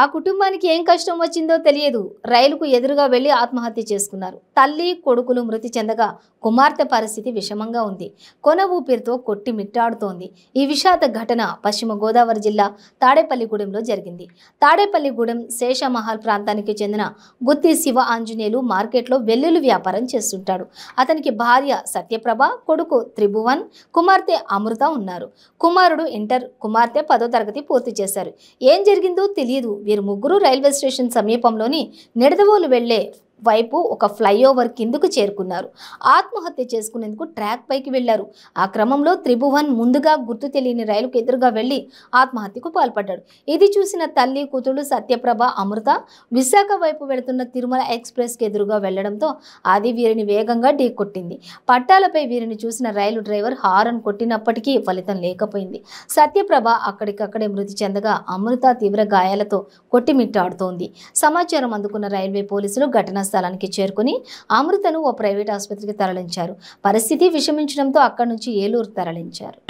ఆ కుటుంబానికి ఏం కష్టం వచ్చిందో తెలియదు రైలుకు ఎదురుగా వెళ్లి ఆత్మహత్య చేసుకున్నారు తల్లి కొడుకులు మృతి చెందగా కుమార్తె పరిస్థితి విషమంగా ఉంది కొన ఊపిరితో కొట్టిమిట్టాడుతోంది ఈ విషాద ఘటన పశ్చిమ గోదావరి జిల్లా తాడేపల్లిగూడెంలో జరిగింది తాడేపల్లిగూడెం శేషమహల్ ప్రాంతానికి చెందిన గుత్తి శివ ఆంజనేయులు మార్కెట్లో వెల్లుల్లి వ్యాపారం చేస్తుంటాడు అతనికి భార్య సత్యప్రభ కొడుకు త్రిభువన్ కుమార్తె అమృత ఉన్నారు కుమారుడు ఇంటర్ కుమార్తె పదో తరగతి పూర్తి చేశారు ఏం జరిగిందో తెలియదు వీరు ముగ్గురు రైల్వే స్టేషన్ సమీపంలోని నిడదవోలు వెళ్లే వైపు ఒక ఫ్లైఓవర్ కిందకు చేరుకున్నారు ఆత్మహత్య చేసుకునేందుకు ట్రాక్ పైకి వెళ్లారు ఆ క్రమంలో త్రిభువన్ ముందుగా గుర్తు తెలియని రైలుకు ఎదురుగా వెళ్లి ఆత్మహత్యకు పాల్పడ్డాడు ఇది చూసిన తల్లి కూతురు సత్యప్రభ అమృత విశాఖ వైపు వెళుతున్న తిరుమల ఎక్స్ప్రెస్కి ఎదురుగా వెళ్లడంతో అది వీరిని వేగంగా ఢీకొట్టింది పట్టాలపై వీరిని చూసిన రైలు డ్రైవర్ హారన్ కొట్టినప్పటికీ ఫలితం లేకపోయింది సత్యప్రభ అక్కడికక్కడే మృతి చెందగా అమృత తీవ్ర గాయాలతో కొట్టిమిట్టాడుతోంది సమాచారం అందుకున్న రైల్వే పోలీసులు ఘటన స్థలానికి చేరుకుని అమృతను ఓ ప్రైవేట్ ఆసుపత్రికి తరలించారు పరిస్థితి విషమించడంతో అక్కడి నుంచి ఏలూరు తరలించారు